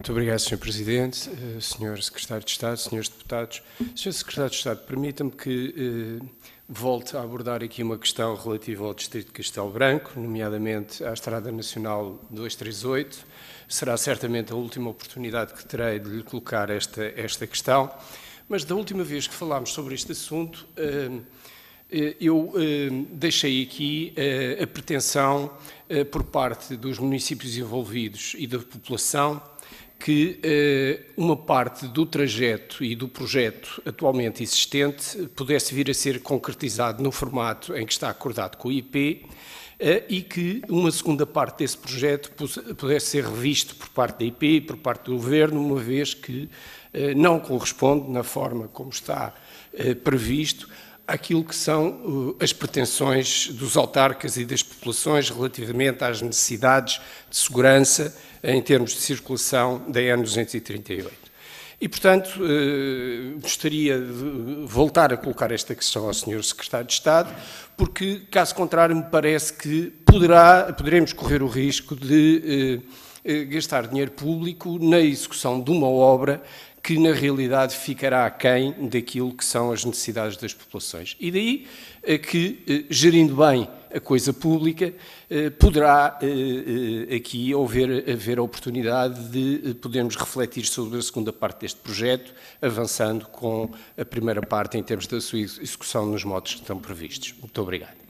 Muito obrigado, Sr. Presidente, eh, Sr. Secretário de Estado, Srs. Deputados. Sr. Secretário de Estado, permita-me que eh, volte a abordar aqui uma questão relativa ao Distrito de Castelo Branco, nomeadamente à Estrada Nacional 238. Será certamente a última oportunidade que terei de lhe colocar esta, esta questão, mas da última vez que falámos sobre este assunto. Eh, eh, eu eh, deixei aqui eh, a pretensão por parte dos municípios envolvidos e da população que uma parte do trajeto e do projeto atualmente existente pudesse vir a ser concretizado no formato em que está acordado com o IP e que uma segunda parte desse projeto pudesse ser revisto por parte da IP e por parte do Governo, uma vez que não corresponde, na forma como está previsto, aquilo que são uh, as pretensões dos autarcas e das populações relativamente às necessidades de segurança eh, em termos de circulação da EN 238 E, portanto, eh, gostaria de voltar a colocar esta questão ao Sr. Secretário de Estado, porque, caso contrário, me parece que poderá, poderemos correr o risco de eh, gastar dinheiro público na execução de uma obra que na realidade ficará aquém daquilo que são as necessidades das populações. E daí eh, que, eh, gerindo bem a coisa pública, eh, poderá aqui haver, haver a oportunidade de podermos refletir sobre a segunda parte deste projeto, avançando com a primeira parte em termos da sua execução nos modos que estão previstos. Muito obrigado.